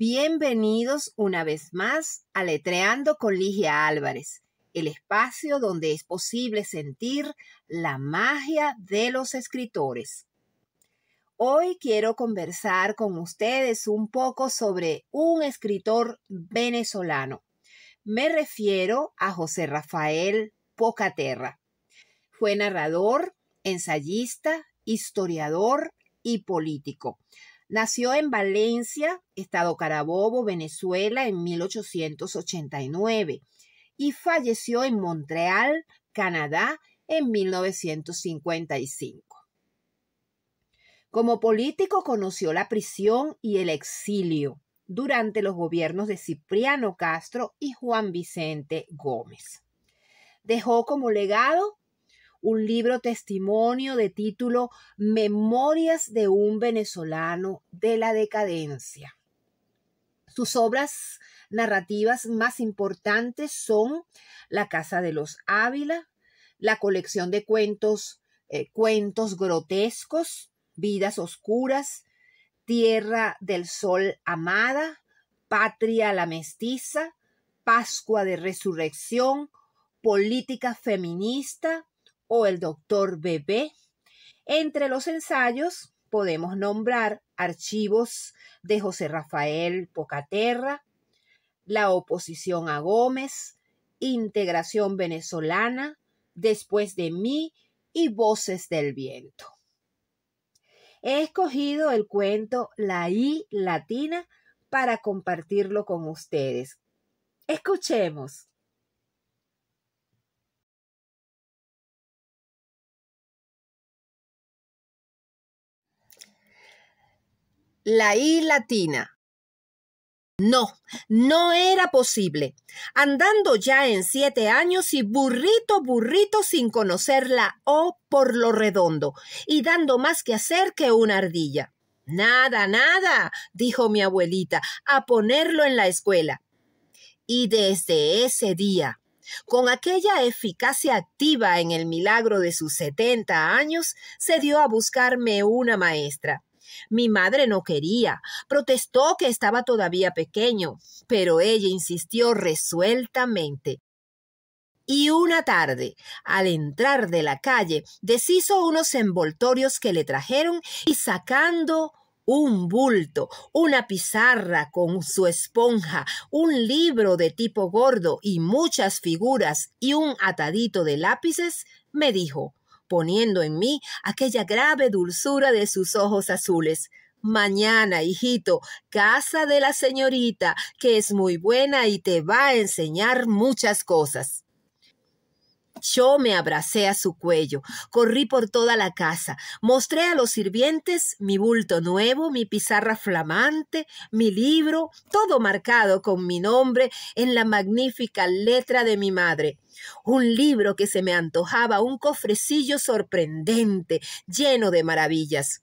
Bienvenidos una vez más a Letreando con Ligia Álvarez, el espacio donde es posible sentir la magia de los escritores. Hoy quiero conversar con ustedes un poco sobre un escritor venezolano. Me refiero a José Rafael Pocaterra. Fue narrador, ensayista, historiador y político Nació en Valencia, Estado Carabobo, Venezuela, en 1889 y falleció en Montreal, Canadá, en 1955. Como político conoció la prisión y el exilio durante los gobiernos de Cipriano Castro y Juan Vicente Gómez. Dejó como legado un libro testimonio de título Memorias de un venezolano de la decadencia. Sus obras narrativas más importantes son La Casa de los Ávila, la colección de cuentos, eh, cuentos grotescos, Vidas Oscuras, Tierra del Sol Amada, Patria la Mestiza, Pascua de Resurrección, Política Feminista, o el doctor Bebé. Entre los ensayos podemos nombrar archivos de José Rafael Pocaterra, la oposición a Gómez, integración venezolana, después de mí y voces del viento. He escogido el cuento La I Latina para compartirlo con ustedes. Escuchemos. la I latina. No, no era posible. Andando ya en siete años y burrito, burrito sin conocer la O por lo redondo, y dando más que hacer que una ardilla. Nada, nada, dijo mi abuelita, a ponerlo en la escuela. Y desde ese día, con aquella eficacia activa en el milagro de sus setenta años, se dio a buscarme una maestra mi madre no quería, protestó que estaba todavía pequeño, pero ella insistió resueltamente. Y una tarde, al entrar de la calle, deshizo unos envoltorios que le trajeron y sacando un bulto, una pizarra con su esponja, un libro de tipo gordo y muchas figuras y un atadito de lápices, me dijo poniendo en mí aquella grave dulzura de sus ojos azules. Mañana, hijito, casa de la señorita, que es muy buena y te va a enseñar muchas cosas. Yo me abracé a su cuello, corrí por toda la casa, mostré a los sirvientes mi bulto nuevo, mi pizarra flamante, mi libro, todo marcado con mi nombre en la magnífica letra de mi madre. Un libro que se me antojaba un cofrecillo sorprendente, lleno de maravillas.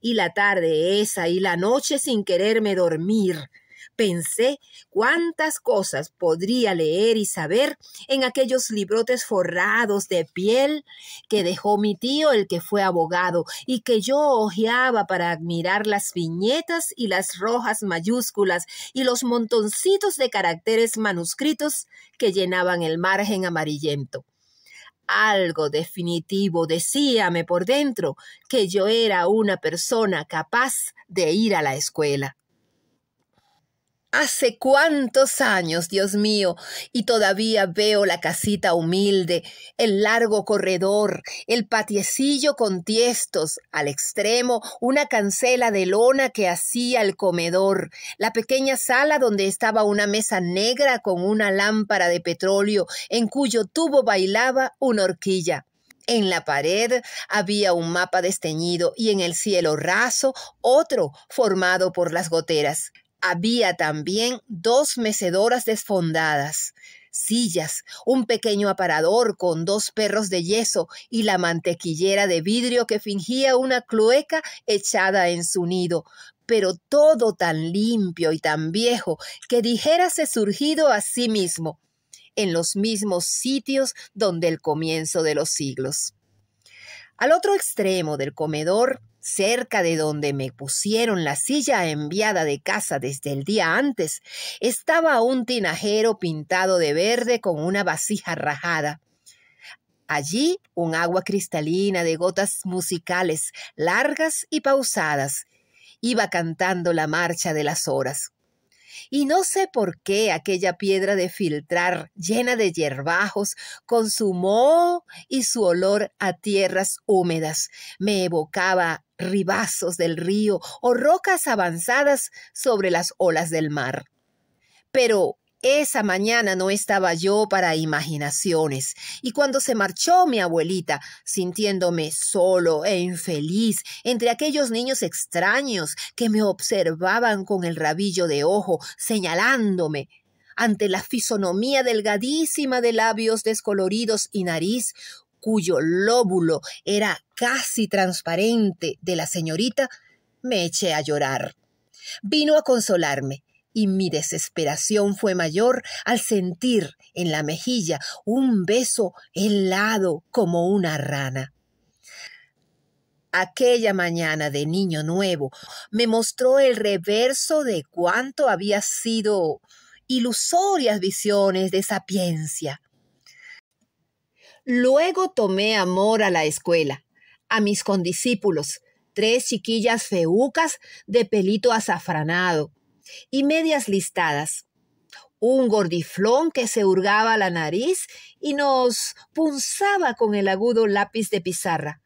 Y la tarde esa y la noche sin quererme dormir. Pensé cuántas cosas podría leer y saber en aquellos librotes forrados de piel que dejó mi tío el que fue abogado y que yo hojeaba para admirar las viñetas y las rojas mayúsculas y los montoncitos de caracteres manuscritos que llenaban el margen amarillento. Algo definitivo decíame por dentro que yo era una persona capaz de ir a la escuela hace cuántos años, Dios mío, y todavía veo la casita humilde, el largo corredor, el patiecillo con tiestos, al extremo una cancela de lona que hacía el comedor, la pequeña sala donde estaba una mesa negra con una lámpara de petróleo en cuyo tubo bailaba una horquilla. En la pared había un mapa desteñido y en el cielo raso otro formado por las goteras. Había también dos mecedoras desfondadas, sillas, un pequeño aparador con dos perros de yeso y la mantequillera de vidrio que fingía una clueca echada en su nido, pero todo tan limpio y tan viejo que dijérase surgido a sí mismo, en los mismos sitios donde el comienzo de los siglos. Al otro extremo del comedor cerca de donde me pusieron la silla enviada de casa desde el día antes, estaba un tinajero pintado de verde con una vasija rajada. Allí un agua cristalina de gotas musicales largas y pausadas. Iba cantando la marcha de las horas. Y no sé por qué aquella piedra de filtrar llena de yerbajos, con su y su olor a tierras húmedas, me evocaba ribazos del río o rocas avanzadas sobre las olas del mar. Pero esa mañana no estaba yo para imaginaciones, y cuando se marchó mi abuelita, sintiéndome solo e infeliz entre aquellos niños extraños que me observaban con el rabillo de ojo, señalándome, ante la fisonomía delgadísima de labios descoloridos y nariz, cuyo lóbulo era casi transparente de la señorita, me eché a llorar. Vino a consolarme, y mi desesperación fue mayor al sentir en la mejilla un beso helado como una rana. Aquella mañana de niño nuevo me mostró el reverso de cuanto había sido ilusorias visiones de sapiencia. Luego tomé amor a la escuela, a mis condiscípulos, tres chiquillas feucas de pelito azafranado y medias listadas, un gordiflón que se hurgaba la nariz y nos punzaba con el agudo lápiz de pizarra,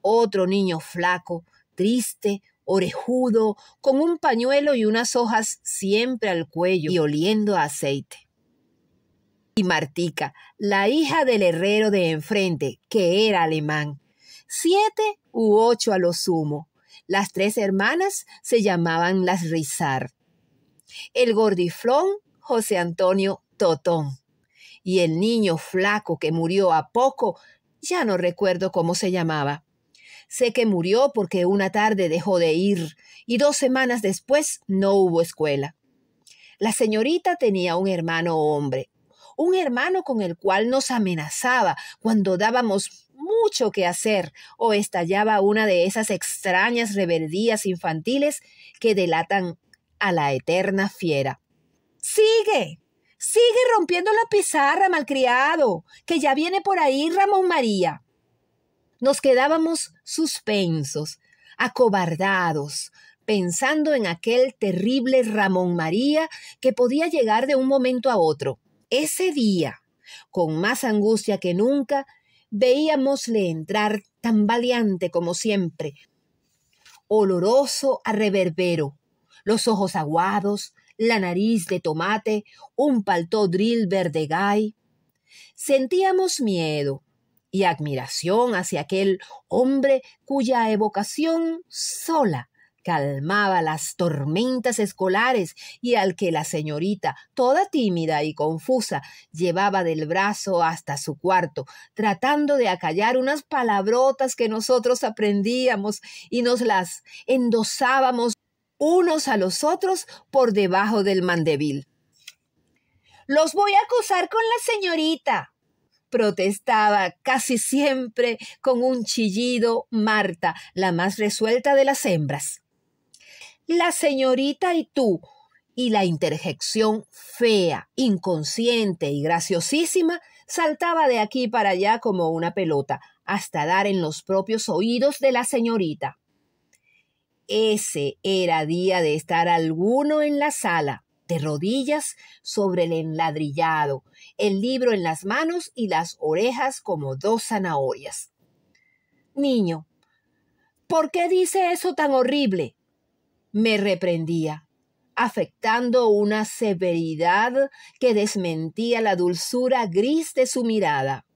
otro niño flaco, triste, orejudo, con un pañuelo y unas hojas siempre al cuello y oliendo a aceite. Martica, la hija del herrero de enfrente, que era alemán. Siete u ocho a lo sumo. Las tres hermanas se llamaban las Rizar. El gordiflón José Antonio Totón. Y el niño flaco que murió a poco, ya no recuerdo cómo se llamaba. Sé que murió porque una tarde dejó de ir y dos semanas después no hubo escuela. La señorita tenía un hermano hombre, un hermano con el cual nos amenazaba cuando dábamos mucho que hacer o estallaba una de esas extrañas rebeldías infantiles que delatan a la eterna fiera. Sigue, sigue rompiendo la pizarra, malcriado, que ya viene por ahí Ramón María. Nos quedábamos suspensos, acobardados, pensando en aquel terrible Ramón María que podía llegar de un momento a otro ese día, con más angustia que nunca, veíamosle entrar tan valiente como siempre, oloroso a reverbero, los ojos aguados, la nariz de tomate, un paltó drill gay. Sentíamos miedo y admiración hacia aquel hombre cuya evocación sola calmaba las tormentas escolares y al que la señorita, toda tímida y confusa, llevaba del brazo hasta su cuarto, tratando de acallar unas palabrotas que nosotros aprendíamos y nos las endosábamos unos a los otros por debajo del mandevil. Los voy a acusar con la señorita, protestaba casi siempre con un chillido Marta, la más resuelta de las hembras la señorita y tú, y la interjección fea, inconsciente y graciosísima saltaba de aquí para allá como una pelota, hasta dar en los propios oídos de la señorita. Ese era día de estar alguno en la sala, de rodillas sobre el enladrillado, el libro en las manos y las orejas como dos zanahorias. Niño, ¿por qué dice eso tan horrible? me reprendía, afectando una severidad que desmentía la dulzura gris de su mirada.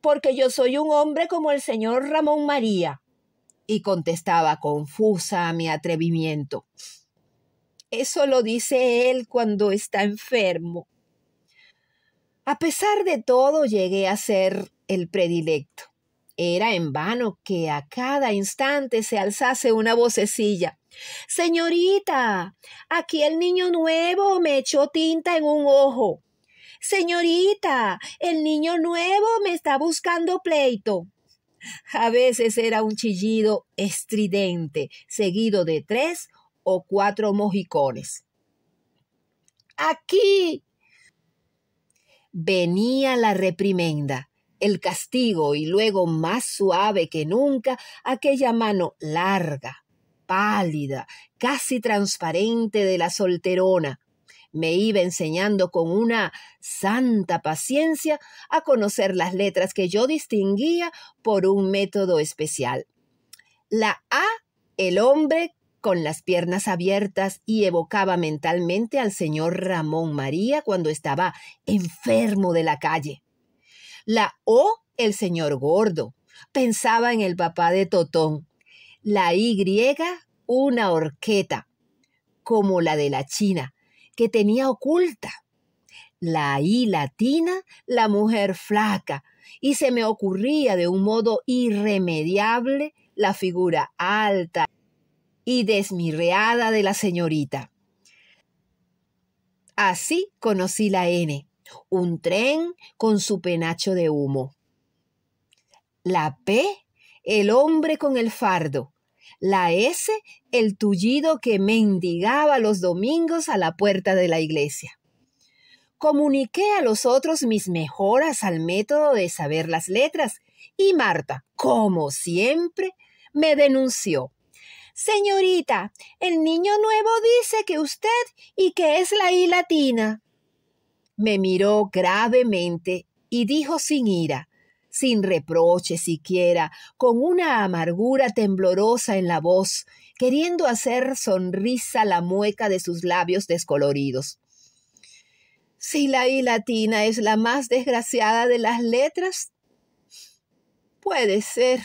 Porque yo soy un hombre como el señor Ramón María, y contestaba confusa a mi atrevimiento. Eso lo dice él cuando está enfermo. A pesar de todo, llegué a ser el predilecto. Era en vano que a cada instante se alzase una vocecilla. Señorita, aquí el niño nuevo me echó tinta en un ojo. Señorita, el niño nuevo me está buscando pleito. A veces era un chillido estridente, seguido de tres o cuatro mojicones. Aquí venía la reprimenda, el castigo y luego más suave que nunca aquella mano larga, pálida, casi transparente de la solterona. Me iba enseñando con una santa paciencia a conocer las letras que yo distinguía por un método especial. La A, el hombre con las piernas abiertas y evocaba mentalmente al señor Ramón María cuando estaba enfermo de la calle. La O, el señor gordo. Pensaba en el papá de Totón, la Y una horqueta, como la de la China, que tenía oculta. La I latina, la mujer flaca, y se me ocurría de un modo irremediable la figura alta y desmirreada de la señorita. Así conocí la N, un tren con su penacho de humo. La P el hombre con el fardo, la S, el tullido que mendigaba los domingos a la puerta de la iglesia. Comuniqué a los otros mis mejoras al método de saber las letras y Marta, como siempre, me denunció. Señorita, el niño nuevo dice que usted y que es la I latina. Me miró gravemente y dijo sin ira, sin reproche siquiera, con una amargura temblorosa en la voz, queriendo hacer sonrisa la mueca de sus labios descoloridos. Si la I latina es la más desgraciada de las letras, puede ser.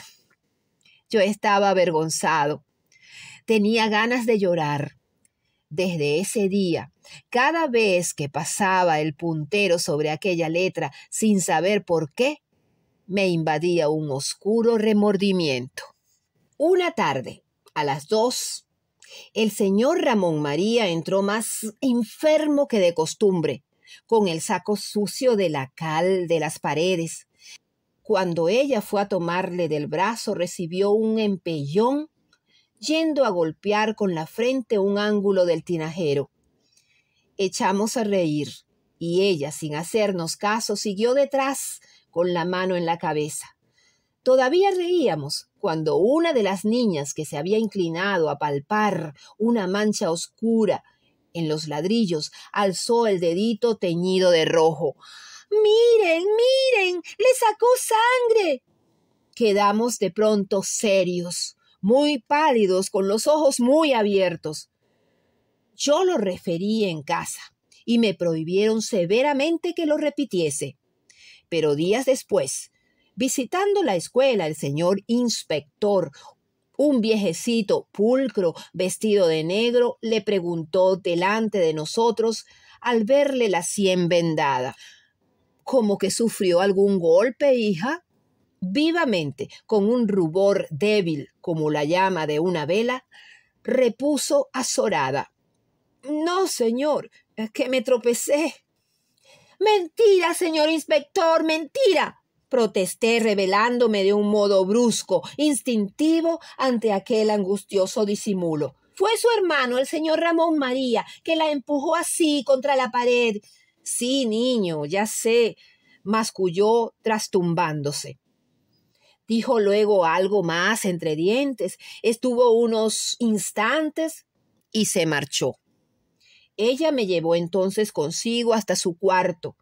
Yo estaba avergonzado. Tenía ganas de llorar. Desde ese día, cada vez que pasaba el puntero sobre aquella letra sin saber por qué, me invadía un oscuro remordimiento. Una tarde, a las dos, el señor Ramón María entró más enfermo que de costumbre, con el saco sucio de la cal de las paredes. Cuando ella fue a tomarle del brazo, recibió un empellón, yendo a golpear con la frente un ángulo del tinajero. Echamos a reír, y ella, sin hacernos caso, siguió detrás, con la mano en la cabeza. Todavía reíamos cuando una de las niñas que se había inclinado a palpar una mancha oscura en los ladrillos alzó el dedito teñido de rojo. Miren, miren, le sacó sangre. Quedamos de pronto serios, muy pálidos, con los ojos muy abiertos. Yo lo referí en casa y me prohibieron severamente que lo repitiese. Pero días después, visitando la escuela, el señor inspector, un viejecito pulcro, vestido de negro, le preguntó delante de nosotros, al verle la sien vendada, ¿Como que sufrió algún golpe, hija? Vivamente, con un rubor débil como la llama de una vela, repuso azorada. No, señor, que me tropecé. Mentira, señor inspector, mentira. Protesté revelándome de un modo brusco, instintivo, ante aquel angustioso disimulo. Fue su hermano, el señor Ramón María, que la empujó así contra la pared. Sí, niño, ya sé, masculló trastumbándose. Dijo luego algo más entre dientes, estuvo unos instantes y se marchó. Ella me llevó entonces consigo hasta su cuarto.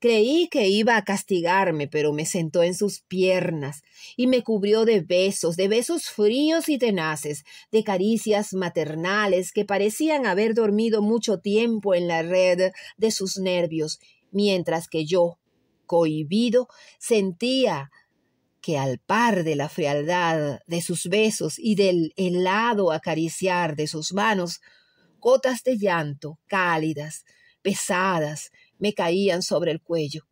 Creí que iba a castigarme, pero me sentó en sus piernas y me cubrió de besos, de besos fríos y tenaces, de caricias maternales que parecían haber dormido mucho tiempo en la red de sus nervios, mientras que yo, cohibido, sentía que al par de la frialdad de sus besos y del helado acariciar de sus manos, Gotas de llanto, cálidas, pesadas, me caían sobre el cuello.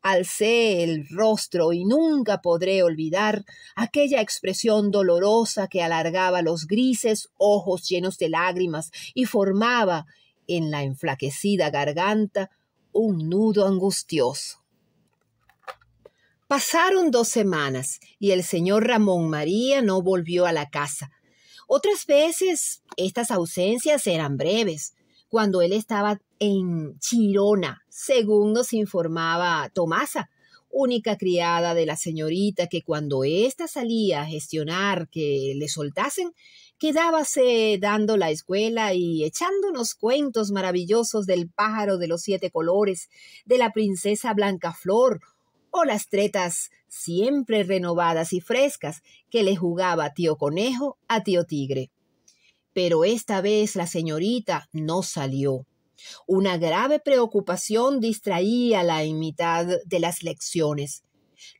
Alcé el rostro y nunca podré olvidar aquella expresión dolorosa que alargaba los grises ojos llenos de lágrimas y formaba en la enflaquecida garganta un nudo angustioso. Pasaron dos semanas y el señor Ramón María no volvió a la casa, otras veces estas ausencias eran breves, cuando él estaba en Chirona, según nos informaba Tomasa, única criada de la señorita que cuando ésta salía a gestionar que le soltasen, quedábase dando la escuela y echando unos cuentos maravillosos del pájaro de los siete colores, de la princesa Blancaflor o las tretas siempre renovadas y frescas que le jugaba tío conejo a tío tigre. Pero esta vez la señorita no salió. Una grave preocupación distraíala en mitad de las lecciones.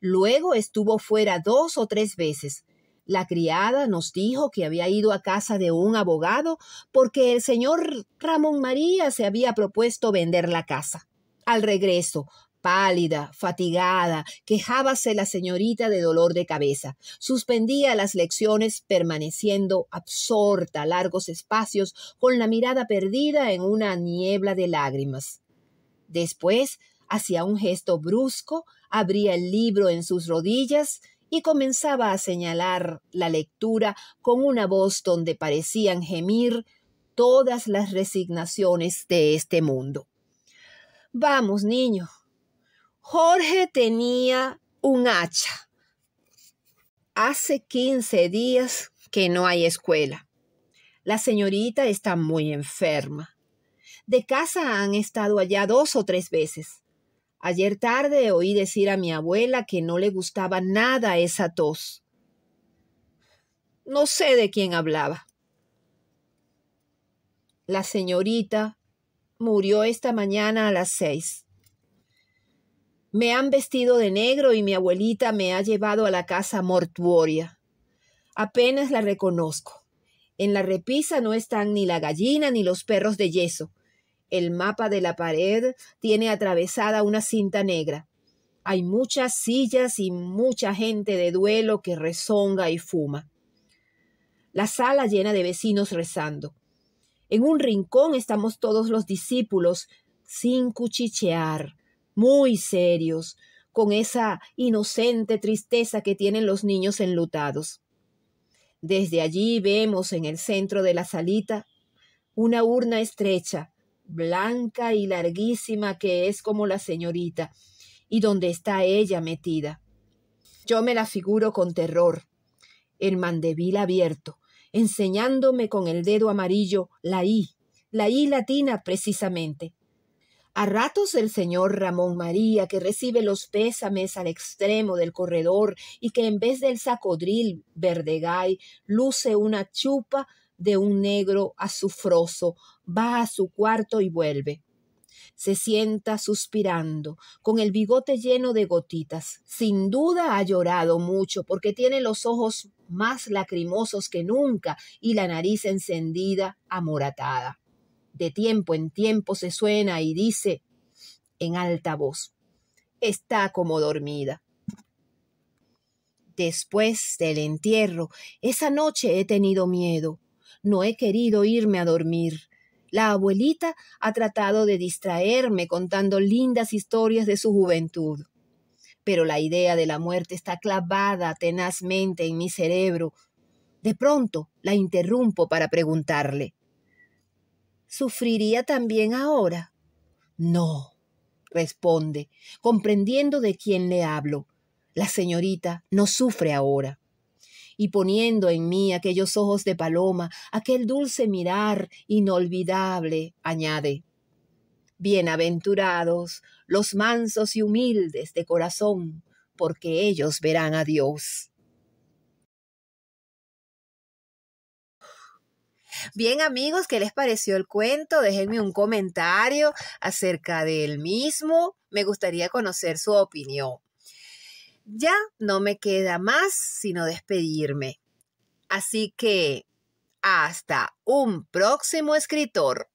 Luego estuvo fuera dos o tres veces. La criada nos dijo que había ido a casa de un abogado porque el señor Ramón María se había propuesto vender la casa. Al regreso, Pálida, fatigada, quejábase la señorita de dolor de cabeza. Suspendía las lecciones permaneciendo absorta largos espacios con la mirada perdida en una niebla de lágrimas. Después hacía un gesto brusco, abría el libro en sus rodillas y comenzaba a señalar la lectura con una voz donde parecían gemir todas las resignaciones de este mundo. Vamos, niño, Jorge tenía un hacha. Hace 15 días que no hay escuela. La señorita está muy enferma. De casa han estado allá dos o tres veces. Ayer tarde oí decir a mi abuela que no le gustaba nada esa tos. No sé de quién hablaba. La señorita murió esta mañana a las seis. Me han vestido de negro y mi abuelita me ha llevado a la casa mortuoria. Apenas la reconozco. En la repisa no están ni la gallina ni los perros de yeso. El mapa de la pared tiene atravesada una cinta negra. Hay muchas sillas y mucha gente de duelo que rezonga y fuma. La sala llena de vecinos rezando. En un rincón estamos todos los discípulos sin cuchichear, muy serios, con esa inocente tristeza que tienen los niños enlutados. Desde allí vemos en el centro de la salita una urna estrecha, blanca y larguísima que es como la señorita, y donde está ella metida. Yo me la figuro con terror, el mandevil abierto, enseñándome con el dedo amarillo la I, la I latina precisamente. A ratos el señor Ramón María, que recibe los pésames al extremo del corredor y que en vez del sacodril verdegay luce una chupa de un negro azufroso, va a su cuarto y vuelve. Se sienta suspirando, con el bigote lleno de gotitas. Sin duda ha llorado mucho porque tiene los ojos más lacrimosos que nunca y la nariz encendida, amoratada de tiempo en tiempo se suena y dice en alta voz, está como dormida. Después del entierro, esa noche he tenido miedo. No he querido irme a dormir. La abuelita ha tratado de distraerme contando lindas historias de su juventud. Pero la idea de la muerte está clavada tenazmente en mi cerebro. De pronto la interrumpo para preguntarle. ¿sufriría también ahora? No, responde, comprendiendo de quién le hablo. La señorita no sufre ahora. Y poniendo en mí aquellos ojos de paloma, aquel dulce mirar inolvidable, añade, Bienaventurados los mansos y humildes de corazón, porque ellos verán a Dios. Bien amigos, ¿qué les pareció el cuento? Déjenme un comentario acerca del mismo. Me gustaría conocer su opinión. Ya no me queda más sino despedirme. Así que hasta un próximo escritor.